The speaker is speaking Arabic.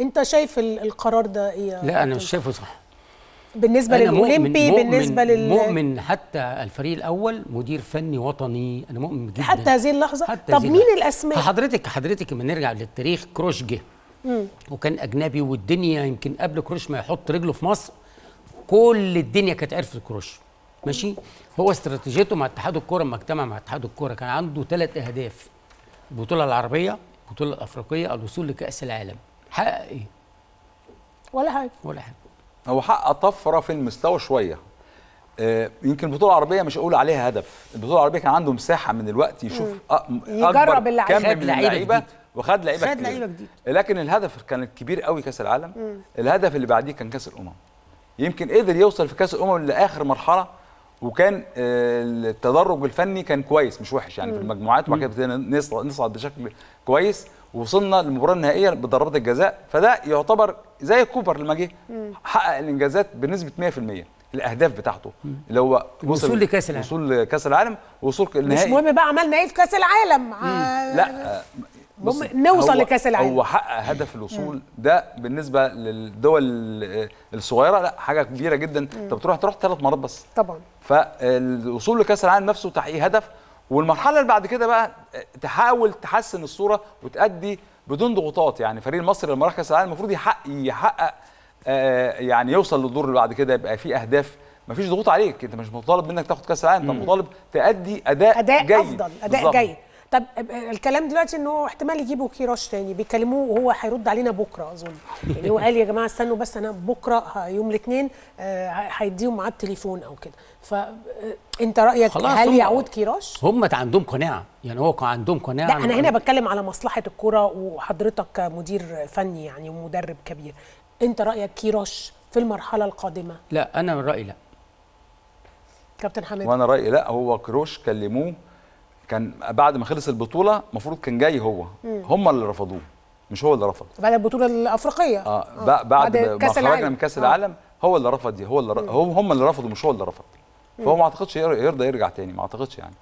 انت شايف القرار ده ايه لا انا مش شايفه صح بالنسبه للاولمبي بالنسبه لل مؤمن حتى الفريق الاول مدير فني وطني انا مؤمن جدا حتى هذه اللحظه حتى طب مين الاسماء حضرتك حضرتك لما نرجع للتاريخ كروش جه وكان اجنبي والدنيا يمكن قبل كروش ما يحط رجله في مصر كل الدنيا كانت عرفت كروش ماشي هو استراتيجيته مع اتحاد الكوره لما اجتمع مع اتحاد الكوره كان عنده ثلاث اهداف البطوله العربيه البطوله الافريقيه الوصول لكاس العالم حقق ايه؟ ولا حاجه ولا حاجه هو حقق طفره في المستوى شويه آه، يمكن البطوله العربيه مش أقول عليها هدف البطوله العربيه كان عنده مساحه من الوقت يشوف يجرب كم من اللعيبه وخد لعيبه خد لعيبه جديد لكن الهدف كان كبير قوي كاس العالم مم. الهدف اللي بعديه كان كاس الامم يمكن قدر يوصل في كاس الامم لاخر مرحله وكان آه، التدرج الفني كان كويس مش وحش يعني مم. في المجموعات وبعد كده نصعد بشكل كويس وصلنا للمباراه النهائيه بضربات الجزاء فده يعتبر زي كوبر لما جه حقق الانجازات بنسبه 100% الاهداف بتاعته اللي هو وصول لكاس العالم وصول لكاس العالم وصول النهائي مش مهم بقى عملنا ايه في كاس العالم آه. لا نوصل لكاس العالم هو حقق هدف الوصول ده بالنسبه للدول الصغيره لا حاجه كبيره جدا انت بتروح تروح ثلاث مرات بس طبعا فالوصول لكاس العالم نفسه تحقيق هدف والمرحله اللي بعد كده بقى آه، تحاول تحسن الصوره وتادي بدون ضغوطات يعني فريق مصر لما راح كاس العالم المفروض يحقق يحقق آه، يعني يوصل للدور اللي بعد كده يبقى فيه اهداف ما فيش ضغوط عليك انت مش مطالب منك تاخد كاس العالم انت مطالب تادي اداء, أداء جيد افضل اداء بالزبط. جيد طب الكلام دلوقتي انه احتمال يجيبوا كيروش تاني بيكلموه وهو هيرد علينا بكره اظن يعني هو قال يا جماعه استنوا بس انا بكره يوم الاثنين آه، هيديهم معاه التليفون او كده فانت رايك هل يعود كيروش؟ هم عندهم قناعه يعني هو كان عندهم قناعه لا انا هنا بتكلم على مصلحه الكوره وحضرتك كمدير فني يعني ومدرب كبير انت رايك كيروش في المرحله القادمه؟ لا انا من رايي لا كابتن حماد وانا رايي لا هو كروش كلموه كان بعد ما خلص البطوله المفروض كان جاي هو هم اللي رفضوه مش هو اللي رفض بعد البطوله الافريقيه اه, آه. بعد, بعد ما خرجنا من كاس آه. العالم هو اللي رفض دي هو اللي هم اللي رفضوا مش هو اللي رفض فهو ما اعتقدش يرضى يرجع تاني ما اعتقدش يعني